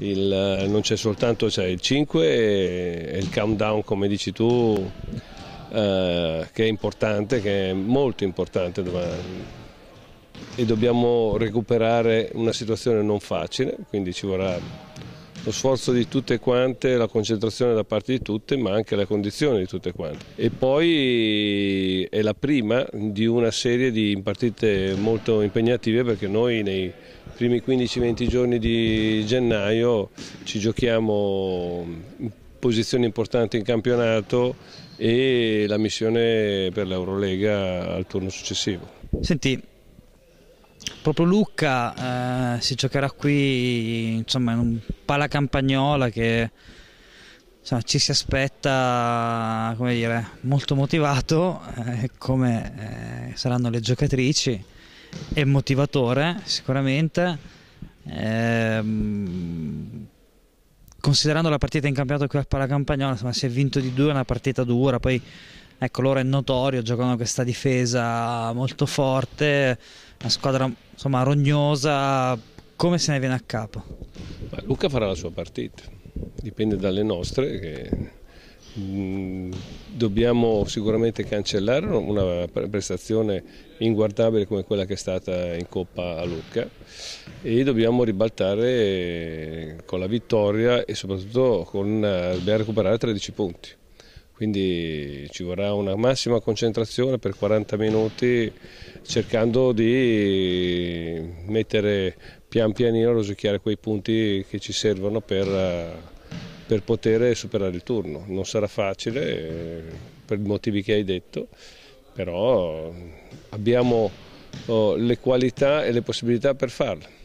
il, non c'è soltanto cioè, il 5 e, il countdown come dici tu eh, che è importante, che è molto importante domani e dobbiamo recuperare una situazione non facile, quindi ci vorrà lo sforzo di tutte quante, la concentrazione da parte di tutte, ma anche la condizione di tutte quante. E poi è la prima di una serie di partite molto impegnative perché noi nei primi 15-20 giorni di gennaio ci giochiamo in posizione importante in campionato e la missione per l'Eurolega al turno successivo. Senti, proprio Lucca eh, si giocherà qui insomma, in un pala campagnola che insomma, ci si aspetta dire, molto motivato eh, come eh, saranno le giocatrici è motivatore sicuramente. Ehm, considerando la partita in campionato qui a Palacampagnolo, insomma, si è vinto di due, una partita dura, poi ecco, loro è notorio, giocano questa difesa molto forte, una squadra insomma, rognosa, come se ne viene a capo? Luca farà la sua partita, dipende dalle nostre che Mm, dobbiamo sicuramente cancellare una prestazione inguardabile come quella che è stata in Coppa a Lucca e dobbiamo ribaltare con la vittoria e soprattutto con, eh, dobbiamo recuperare 13 punti. Quindi ci vorrà una massima concentrazione per 40 minuti cercando di mettere pian pianino, rosicchiare quei punti che ci servono per eh, per poter superare il turno. Non sarà facile eh, per i motivi che hai detto, però abbiamo oh, le qualità e le possibilità per farlo.